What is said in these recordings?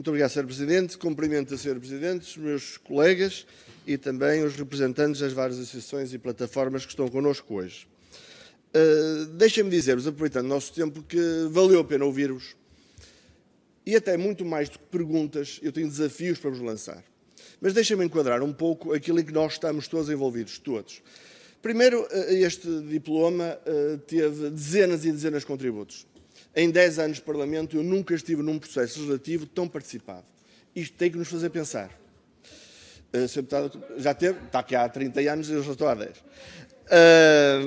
Muito obrigado, Sr. Presidente. Cumprimento a Sr. Presidente, os meus colegas e também os representantes das várias associações e plataformas que estão connosco hoje. Uh, Deixem-me dizer-vos, aproveitando o nosso tempo, que valeu a pena ouvir-vos. E até muito mais do que perguntas, eu tenho desafios para vos lançar. Mas deixem-me enquadrar um pouco aquilo em que nós estamos todos envolvidos, todos. Primeiro, ah, este diploma ah, teve dezenas e dezenas de contributos. Em 10 anos de Parlamento, eu nunca estive num processo legislativo tão participado. Isto tem que nos fazer pensar. Uh, Sr. Deputado, já teve? Está aqui há 30 anos, eu já estou há 10. Uh, eh,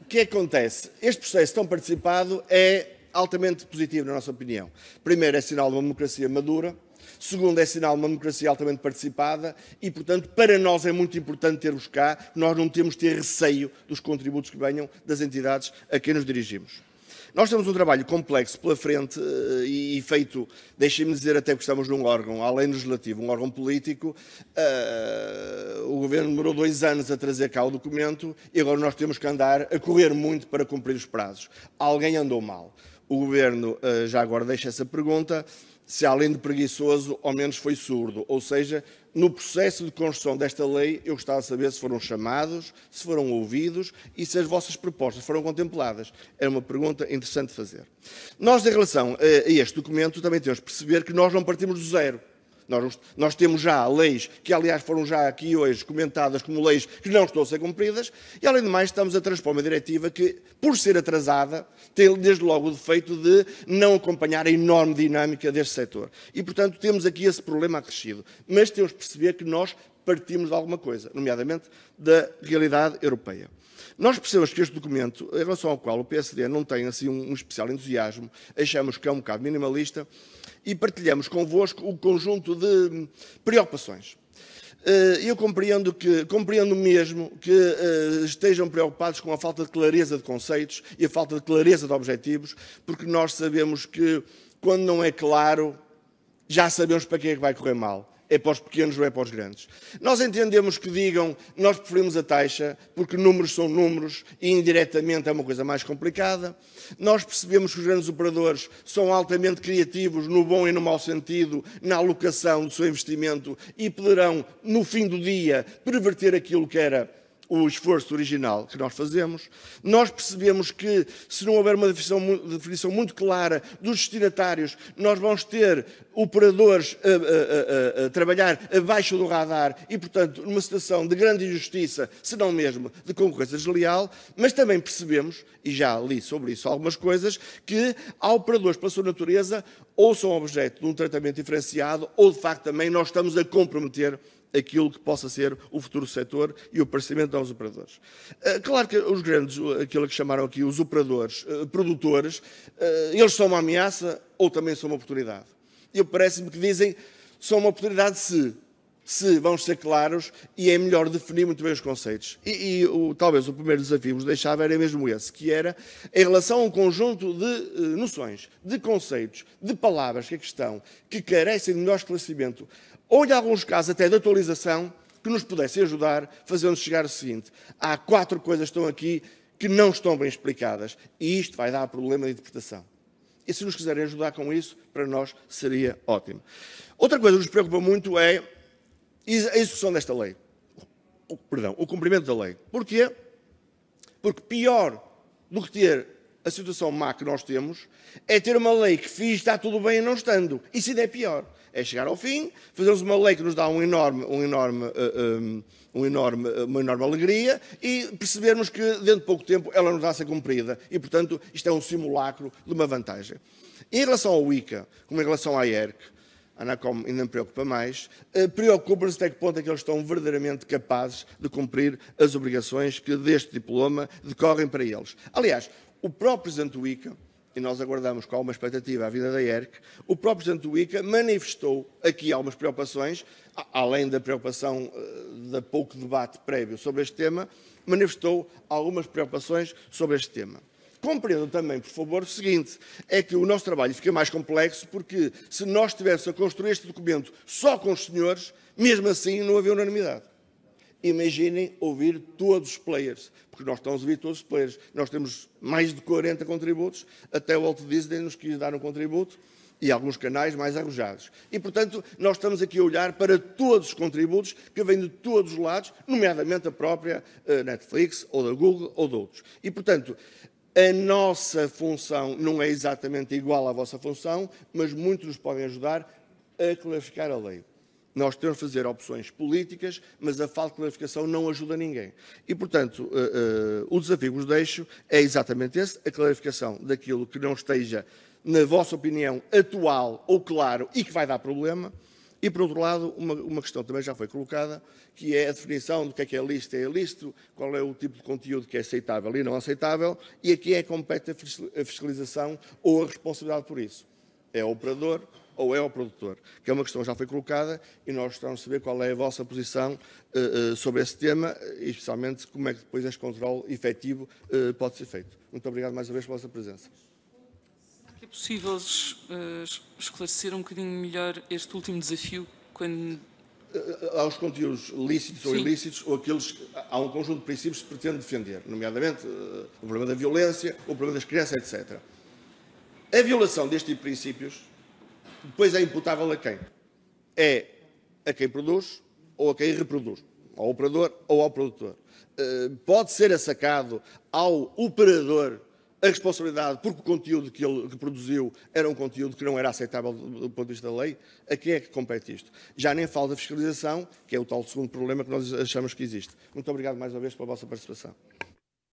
o é que acontece? Este processo tão participado é altamente positivo, na nossa opinião. Primeiro, é sinal de uma democracia madura. Segundo, é sinal de uma democracia altamente participada e, portanto, para nós é muito importante termos cá, nós não temos de ter receio dos contributos que venham das entidades a quem nos dirigimos. Nós temos um trabalho complexo pela frente eh, e feito, deixem-me dizer até que estamos num órgão, além do legislativo, um órgão político. Eh, o governo demorou dois anos a trazer cá o documento e agora nós temos que andar a correr muito para cumprir os prazos. Alguém andou mal. O governo eh, já agora deixa essa pergunta se além de preguiçoso, ao menos foi surdo. Ou seja, no processo de construção desta lei, eu gostava de saber se foram chamados, se foram ouvidos e se as vossas propostas foram contempladas. É uma pergunta interessante de fazer. Nós, em relação eh, a este documento, também temos de perceber que nós não partimos do zero. Nós, nós, temos já leis, que aliás foram já aqui hoje comentadas como leis que não estão a ser cumpridas, e além de mais estamos a transpor uma diretiva que, por ser atrasada, tem desde logo o defeito de não acompanhar a enorme dinâmica deste setor. E, portanto, temos aqui esse problema acrescido. Mas temos de perceber que nós partimos de alguma coisa, nomeadamente da realidade europeia. Nós percebemos que este documento, em relação ao qual o PSD não tem assim um, um especial entusiasmo, achamos que é um bocado minimalista e partilhamos convosco o conjunto de preocupações. Eh, eu compreendo, que, compreendo mesmo que eh, estejam preocupados com a falta de clareza de conceitos e a falta de clareza de objetivos, porque nós sabemos que quando não é claro, já sabemos para quem é que vai correr mal é para os pequenos ou é para os grandes. Nós entendemos que digam, nós preferimos a taxa, porque números são números e indiretamente é uma coisa mais complicada. Nós percebemos que os grandes operadores são altamente criativos, no bom e no mau sentido, na alocação do seu investimento e poderão, no fim do dia, perverter aquilo que era o esforço original que nós fazemos, nós percebemos que se não houver uma definição, definição muito clara dos destinatários, nós vamos ter operadores a, a, a, a, trabalhar abaixo do radar e, portanto, numa situação de grande injustiça, se não mesmo de concorrência desleal, mas também percebemos, e já li sobre isso algumas coisas, que há operadores, pela sua natureza, ou são objeto de um tratamento diferenciado, ou de facto também nós estamos a comprometer aquilo que possa ser o futuro setor e o aparecimento aos operadores. Eh, claro que os grandes, aquilo que chamaram aqui os operadores, eh, produtores, eh, eles são uma ameaça ou também são uma oportunidade. Eu parece-me que dizem são uma oportunidade se se vamos ser claros, e é melhor definir muito bem os conceitos. E, e o, talvez o primeiro desafio que nos deixava era mesmo esse, que era em relação a um conjunto de uh, noções, de conceitos, de palavras que aqui estão, que carecem de melhor esclarecimento, ou em alguns casos até de atualização, que nos pudessem ajudar, fazendo chegar o seguinte: há quatro coisas que estão aqui que não estão bem explicadas, e isto vai dar problema de interpretação. E se nos quiserem ajudar com isso, para nós seria ótimo. Outra coisa que nos preocupa muito é a execução desta lei. O, perdão, o cumprimento da lei. Porquê? Porque pior do que ter a situação má que nós temos é ter uma lei que fiz, está tudo bem e não estando. Isso ainda é pior. É chegar ao fim, fazermos uma lei que nos dá um enorme, um enorme, eh, eh, um enorme, eh, uma enorme alegria e percebermos que dentro de pouco tempo ela nos dá a ser cumprida. E, portanto, isto é um simulacro de uma vantagem. Em relação ao ICA, como em relação à IERC, a Anacom ainda me preocupa mais, eh, preocupa-se até que ponto é que eles estão verdadeiramente capazes de cumprir as obrigações que deste diploma decorrem para eles. Aliás, o próprio Zantuica, e nós aguardamos com alguma expectativa a vida da ERC, o próprio Zantuica manifestou aqui algumas preocupações, além da preocupação eh, da pouco debate prévio sobre este tema, manifestou algumas preocupações sobre este tema. Compreendam também, por favor, o seguinte: é que o nosso trabalho fica mais complexo porque se nós estivéssemos a construir este documento só com os senhores, mesmo assim não havia unanimidade. Imaginem ouvir todos os players, porque nós estamos a ouvir todos os players. Nós temos mais de 40 contributos, até o Walt Disney nos quis dar um contributo e alguns canais mais arrojados. E, portanto, nós estamos aqui a olhar para todos os contributos que vêm de todos os lados, nomeadamente a própria eh, Netflix, ou da Google, ou de outros. E, portanto, a nossa função não é exatamente igual à vossa função, mas muitos nos podem ajudar a clarificar a lei. Nós temos de fazer opções políticas, mas a falta de clarificação não ajuda ninguém. E, portanto, uh, uh, o desafio que vos deixo é exatamente esse: a clarificação daquilo que não esteja, na vossa opinião, atual ou claro e que vai dar problema e, por outro lado, uma, uma questão também já foi colocada, que é a definição do que é que é lícito e é ilícito, qual é o tipo de conteúdo que é aceitável e não aceitável, e aqui é compete a fiscalização ou a responsabilidade por isso. É o operador ou é o produtor, que é uma questão que já foi colocada e nós estamos de saber qual é a vossa posição uh, sobre esse tema eh, e especialmente como é que depois este controle efetivo uh, pode ser feito. Muito obrigado mais uma vez pela vossa presença possível eh, esclarecer um bocadinho melhor este último desafio quando eh, eh, aos conteúdos lícitos Sim. ou ilícitos, ou aqueles. Há um conjunto de princípios que se pretende defender, nomeadamente uh, o problema da violência, o problema das crianças, etc. A violação deste tipo de princípios depois é imputável a quem? É a quem produz ou a quem reproduz, ao operador ou ao produtor. Uh, pode ser assacado ao operador a responsabilidade, porque o conteúdo que ele reproduziu era um conteúdo que não era aceitável do ponto de vista da lei, a quem é que compete isto? Já nem falo da fiscalização, que é o tal segundo problema que nós achamos que existe. Muito obrigado mais uma vez pela vossa participação.